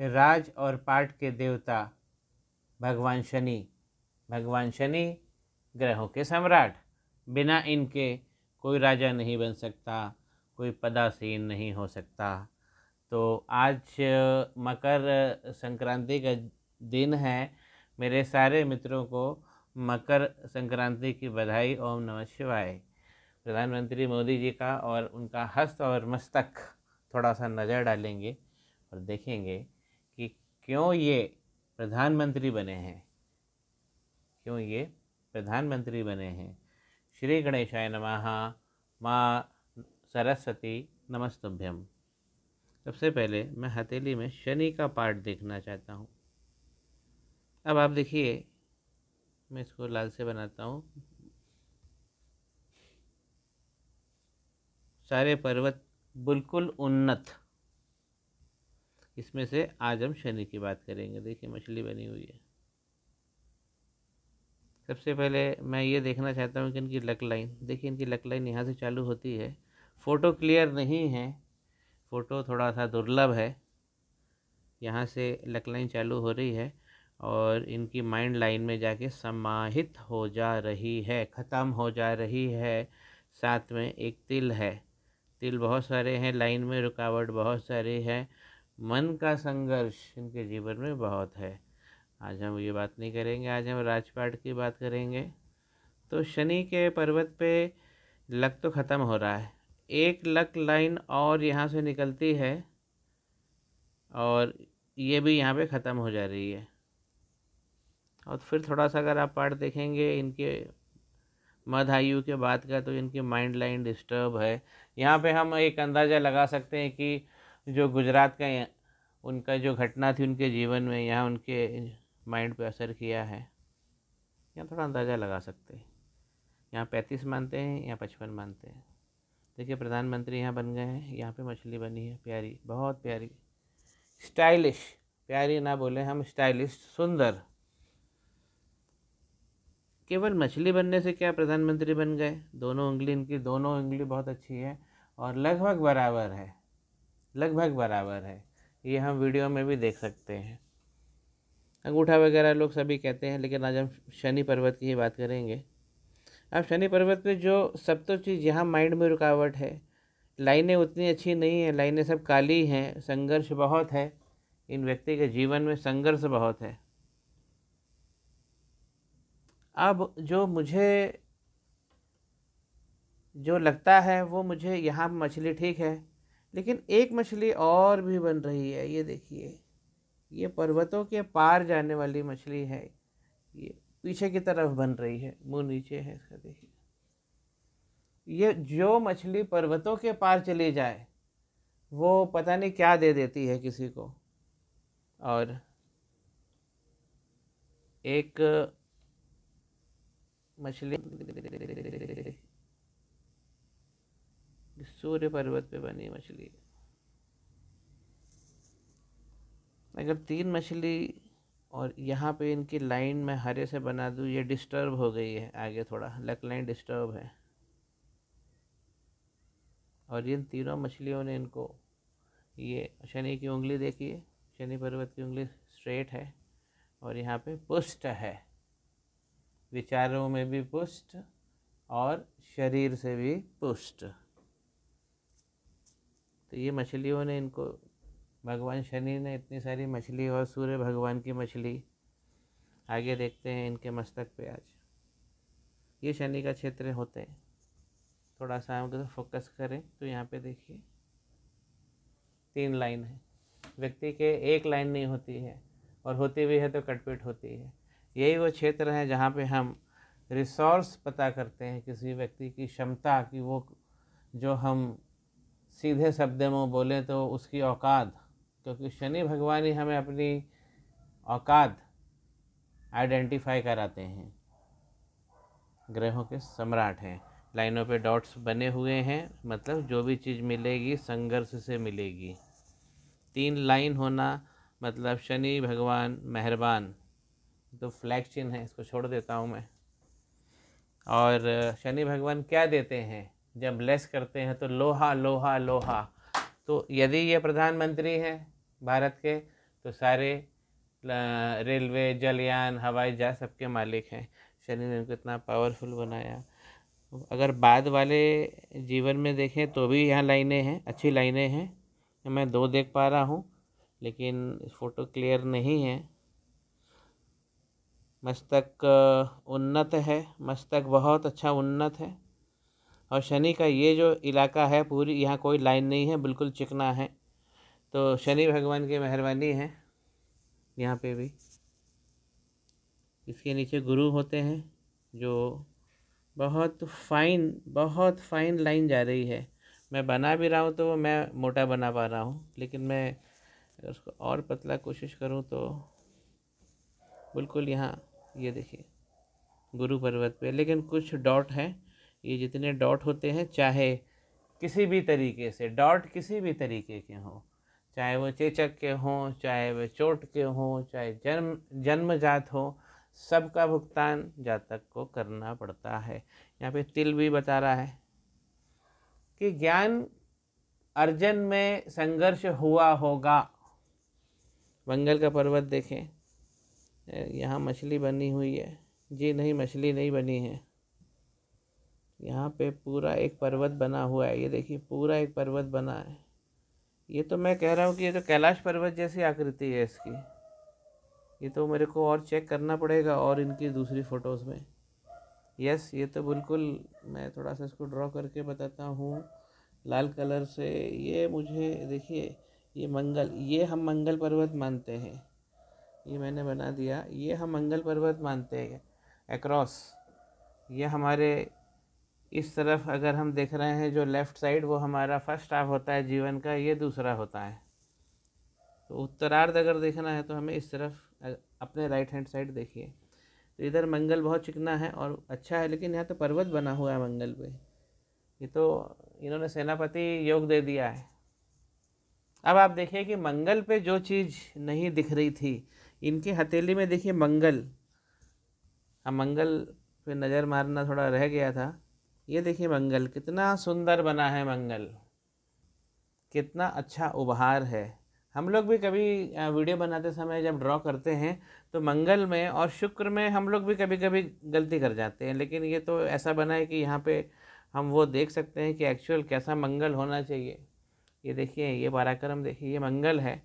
राज और पाठ के देवता भगवान शनि भगवान शनि ग्रहों के सम्राट बिना इनके कोई राजा नहीं बन सकता कोई पदासीन नहीं हो सकता तो आज मकर संक्रांति का दिन है मेरे सारे मित्रों को मकर संक्रांति की बधाई ओम नमः शिवाय प्रधानमंत्री मोदी जी का और उनका हस्त और मस्तक थोड़ा सा नज़र डालेंगे और देखेंगे क्यों ये प्रधानमंत्री बने हैं क्यों ये प्रधानमंत्री बने हैं श्री गणेशाय नमः माँ सरस्वती नमस्तुभ्यम सबसे पहले मैं हथेली में शनि का पार्ट देखना चाहता हूँ अब आप देखिए मैं इसको लाल से बनाता हूँ सारे पर्वत बिल्कुल उन्नत इसमें से आज हम शनि की बात करेंगे देखिए मछली बनी हुई है सबसे पहले मैं ये देखना चाहता हूँ कि इनकी लक लाइन देखिए इनकी लक लाइन यहाँ से चालू होती है फ़ोटो क्लियर नहीं है फ़ोटो थोड़ा सा दुर्लभ है यहाँ से लक लाइन चालू हो रही है और इनकी माइंड लाइन में जाके समाहित हो जा रही है ख़त्म हो जा रही है साथ में एक तिल है तिल बहुत सारे हैं लाइन में रुकावट बहुत सारी है मन का संघर्ष इनके जीवन में बहुत है आज हम ये बात नहीं करेंगे आज हम राजपाट की बात करेंगे तो शनि के पर्वत पे लक तो ख़त्म हो रहा है एक लक लाइन और यहाँ से निकलती है और ये भी यहाँ पे ख़त्म हो जा रही है और फिर थोड़ा सा अगर आप पार्ट देखेंगे इनके मध आयु के बाद का तो इनकी माइंड लाइन डिस्टर्ब है यहाँ पे हम एक अंदाज़ा लगा सकते हैं कि जो गुजरात का उनका जो घटना थी उनके जीवन में यहाँ उनके माइंड पे असर किया है यहाँ थोड़ा अंदाज़ा लगा सकते हैं यहाँ पैंतीस मानते हैं यहाँ पचपन मानते हैं देखिए प्रधानमंत्री यहाँ बन गए हैं यहाँ पे मछली बनी है प्यारी बहुत प्यारी स्टाइलिश प्यारी ना बोले हम स्टाइलिश सुंदर केवल मछली बनने से क्या प्रधानमंत्री बन गए दोनों उंगली इनकी दोनों उंगली बहुत अच्छी है और लगभग बराबर है लगभग बराबर है ये हम वीडियो में भी देख सकते हैं अंगूठा वगैरह लोग सभी कहते हैं लेकिन आज हम शनि पर्वत की ही बात करेंगे अब शनि पर्वत पे जो सब तो चीज़ यहाँ माइंड में रुकावट है लाइनें उतनी अच्छी नहीं है लाइनें सब काली हैं संघर्ष बहुत है इन व्यक्ति के जीवन में संघर्ष बहुत है अब जो मुझे जो लगता है वो मुझे यहाँ मछली ठीक है लेकिन एक मछली और भी बन रही है ये देखिए ये पर्वतों के पार जाने वाली मछली है ये पीछे की तरफ बन रही है मुंह नीचे है इसका देखिए ये जो मछली पर्वतों के पार चली जाए वो पता नहीं क्या दे देती है किसी को और एक मछली सूर्य पर्वत पे बनी मछली अगर तीन मछली और यहाँ पे इनकी लाइन में हरे से बना दूँ ये डिस्टर्ब हो गई है आगे थोड़ा लक लाइन डिस्टर्ब है और इन तीनों मछलियों ने इनको ये शनि की उंगली देखिए शनि पर्वत की उंगली स्ट्रेट है और यहाँ पे पुष्ट है विचारों में भी पुष्ट और शरीर से भी पुष्ट तो ये मछलियों ने इनको भगवान शनि ने इतनी सारी मछली और सूर्य भगवान की मछली आगे देखते हैं इनके मस्तक पे आज ये शनि का क्षेत्र होते हैं थोड़ा सा हम तो फोकस करें तो यहाँ पे देखिए तीन लाइन है व्यक्ति के एक लाइन नहीं होती है और होती भी है तो कटपीट होती है यही वो क्षेत्र है जहाँ पे हम रिसोर्स पता करते हैं किसी व्यक्ति की क्षमता की वो जो हम सीधे शब्द में बोलें तो उसकी औकात क्योंकि शनि भगवान ही हमें अपनी औकात आइडेंटिफाई कराते हैं ग्रहों के सम्राट हैं लाइनों पे डॉट्स बने हुए हैं मतलब जो भी चीज़ मिलेगी संघर्ष से मिलेगी तीन लाइन होना मतलब शनि भगवान मेहरबान तो फ्लैग चिन्ह है इसको छोड़ देता हूँ मैं और शनि भगवान क्या देते हैं जब लेस करते हैं तो लोहा लोहा लोहा तो यदि ये प्रधानमंत्री हैं भारत के तो सारे रेलवे जलयान हवाई जहाज सबके मालिक हैं शनि ने उनको इतना पावरफुल बनाया अगर बाद वाले जीवन में देखें तो भी यहाँ लाइनें हैं अच्छी लाइनें हैं मैं दो देख पा रहा हूँ लेकिन फ़ोटो क्लियर नहीं है मस्तक उन्नत है मस्तक बहुत अच्छा उन्नत है और शनि का ये जो इलाका है पूरी यहाँ कोई लाइन नहीं है बिल्कुल चिकना है तो शनि भगवान की मेहरबानी है यहाँ पे भी इसके नीचे गुरु होते हैं जो बहुत फाइन बहुत फाइन लाइन जा रही है मैं बना भी रहा हूँ तो मैं मोटा बना पा रहा हूँ लेकिन मैं उसको और पतला कोशिश करूँ तो बिल्कुल यहाँ ये देखिए गुरु पर्वत पे लेकिन कुछ डॉट हैं ये जितने डॉट होते हैं चाहे किसी भी तरीके से डॉट किसी भी तरीके के हों चाहे वो चेचक के हों चाहे वे चोट के हों चाहे जन्म जन्मजात हों सबका भुगतान जातक को करना पड़ता है यहाँ पे तिल भी बता रहा है कि ज्ञान अर्जन में संघर्ष हुआ होगा बंगल का पर्वत देखें यहाँ मछली बनी हुई है जी नहीं मछली नहीं बनी है यहाँ पे पूरा एक पर्वत बना हुआ है ये देखिए पूरा एक पर्वत बना है ये तो मैं कह रहा हूँ कि ये तो कैलाश पर्वत जैसी आकृति है इसकी ये तो मेरे को और चेक करना पड़ेगा और इनकी दूसरी फ़ोटोज़ में यस ये तो बिल्कुल मैं थोड़ा सा इसको ड्रॉ करके बताता हूँ लाल कलर से ये मुझे देखिए ये मंगल ये हम मंगल पर्वत मानते हैं ये मैंने बना दिया ये हम मंगल पर्वत मानते हैं एक्रॉस ये हमारे इस तरफ अगर हम देख रहे हैं जो लेफ़्ट साइड वो हमारा फर्स्ट हाफ होता है जीवन का ये दूसरा होता है तो उत्तरार्ध अगर देखना है तो हमें इस तरफ अपने राइट हैंड साइड देखिए तो इधर मंगल बहुत चिकना है और अच्छा है लेकिन यहाँ तो पर्वत बना हुआ है मंगल पे ये तो इन्होंने सेनापति योग दे दिया है अब आप देखिए कि मंगल पे जो चीज़ नहीं दिख रही थी इनकी हथेली में देखिए मंगल अब हाँ, मंगल पे नज़र मारना थोड़ा रह गया था ये देखिए मंगल कितना सुंदर बना है मंगल कितना अच्छा उभार है हम लोग भी कभी वीडियो बनाते समय जब ड्रॉ करते हैं तो मंगल में और शुक्र में हम लोग भी कभी कभी गलती कर जाते हैं लेकिन ये तो ऐसा बना है कि यहाँ पे हम वो देख सकते हैं कि एक्चुअल कैसा मंगल होना चाहिए ये देखिए ये पराक्रम देखिए ये मंगल है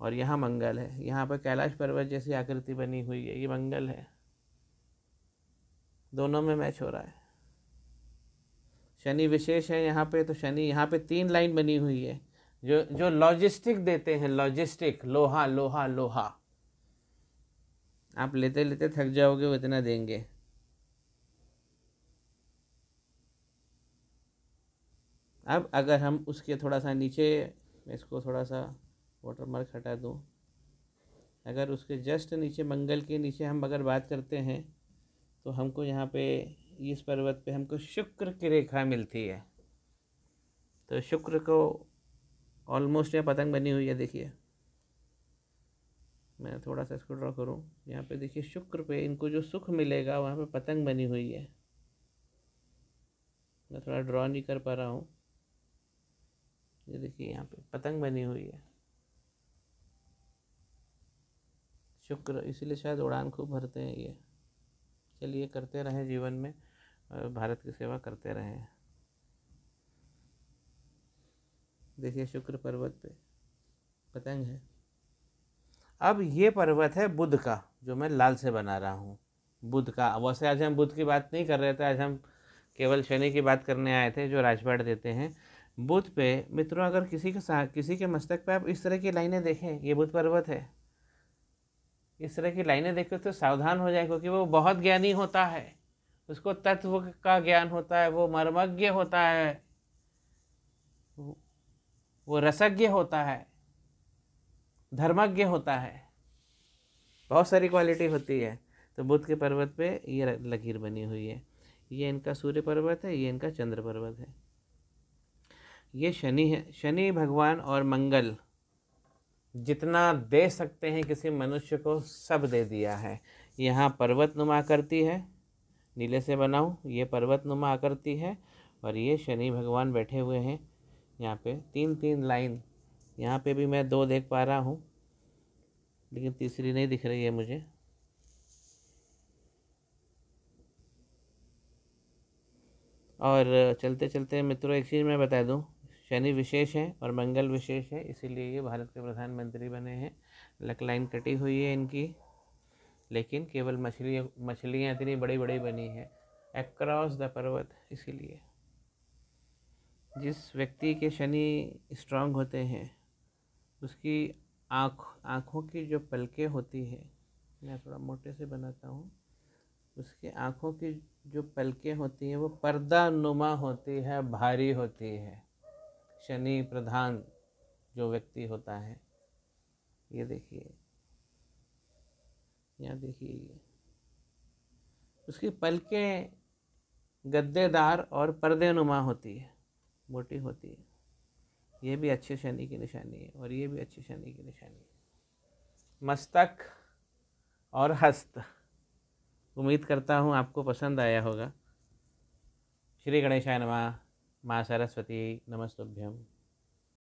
और यहाँ मंगल है यहाँ पर कैलाश पर्वत जैसी आकृति बनी हुई है ये मंगल है दोनों में मैच हो रहा है शनि विशेष है यहाँ पे तो शनि यहाँ पे तीन लाइन बनी हुई है जो जो लॉजिस्टिक देते हैं लॉजिस्टिक लोहा लोहा लोहा आप लेते लेते थक जाओगे वो इतना देंगे अब अगर हम उसके थोड़ा सा नीचे मैं इसको थोड़ा सा वाटर मार्क हटा दूँ अगर उसके जस्ट नीचे मंगल के नीचे हम अगर बात करते हैं तो हमको यहाँ पे इस पर्वत पे हमको शुक्र की रेखा मिलती है तो शुक्र को ऑलमोस्ट यहाँ पतंग बनी हुई है देखिए मैं थोड़ा सा इसको ड्रॉ करूँ यहाँ पे देखिए शुक्र पे इनको जो सुख मिलेगा वहाँ पे पतंग बनी हुई है मैं थोड़ा ड्रॉ नहीं कर पा रहा हूँ ये देखिए यहाँ पे पतंग बनी हुई है शुक्र इसीलिए शायद उड़ान खूब भरते हैं ये चलिए करते रहें जीवन में और भारत की सेवा करते रहे देखिए शुक्र पर्वत पे पतंग है अब ये पर्वत है बुद्ध का जो मैं लाल से बना रहा हूँ बुध का वैसे आज हम बुद्ध की बात नहीं कर रहे थे आज हम केवल शनि की बात करने आए थे जो राजपाट देते हैं बुध पे मित्रों अगर किसी के साथ किसी के मस्तक पे आप इस तरह की लाइनें देखें ये बुध पर्वत है इस तरह की लाइनें देखें तो सावधान हो जाए क्योंकि वो बहुत ज्ञानी होता है उसको तत्व का ज्ञान होता है वो मर्मज्ञ होता है वो रसज्ञ होता है धर्मज्ञ होता है बहुत सारी क्वालिटी होती है तो बुद्ध के पर्वत पे ये लकीर बनी हुई है ये इनका सूर्य पर्वत है ये इनका चंद्र पर्वत है ये शनि है शनि भगवान और मंगल जितना दे सकते हैं किसी मनुष्य को सब दे दिया है यहाँ पर्वत नुमा करती है नीले से बना हूँ ये पर्वतनुमा आकृति है और ये शनि भगवान बैठे हुए हैं यहाँ पे तीन तीन लाइन यहाँ पे भी मैं दो देख पा रहा हूँ लेकिन तीसरी नहीं दिख रही है मुझे और चलते चलते मित्रों एक चीज़ मैं बता दूँ शनि विशेष है और मंगल विशेष है इसीलिए ये भारत के प्रधानमंत्री बने हैं लक लाइन कटी हुई है इनकी लेकिन केवल मछलियाँ मछलियाँ इतनी बड़ी बड़ी बनी हैं एक्रॉस द पर्वत इसीलिए जिस व्यक्ति के शनि स्ट्रांग होते हैं उसकी आँख आँखों की जो पलकें होती है मैं थोड़ा मोटे से बनाता हूँ उसके आँखों की जो पलकें होती हैं वो पर्दा नुमा होती है भारी होती है शनि प्रधान जो व्यक्ति होता है ये देखिए यहाँ देखिए उसकी पलकें गद्देदार और पर्दे नुमा होती है मोटी होती है ये भी अच्छे शनि की निशानी है और ये भी अच्छे शनि की निशानी है मस्तक और हस्त उम्मीद करता हूँ आपको पसंद आया होगा श्री गणेशाय नमः माँ सरस्वती नमस्तुभ्यम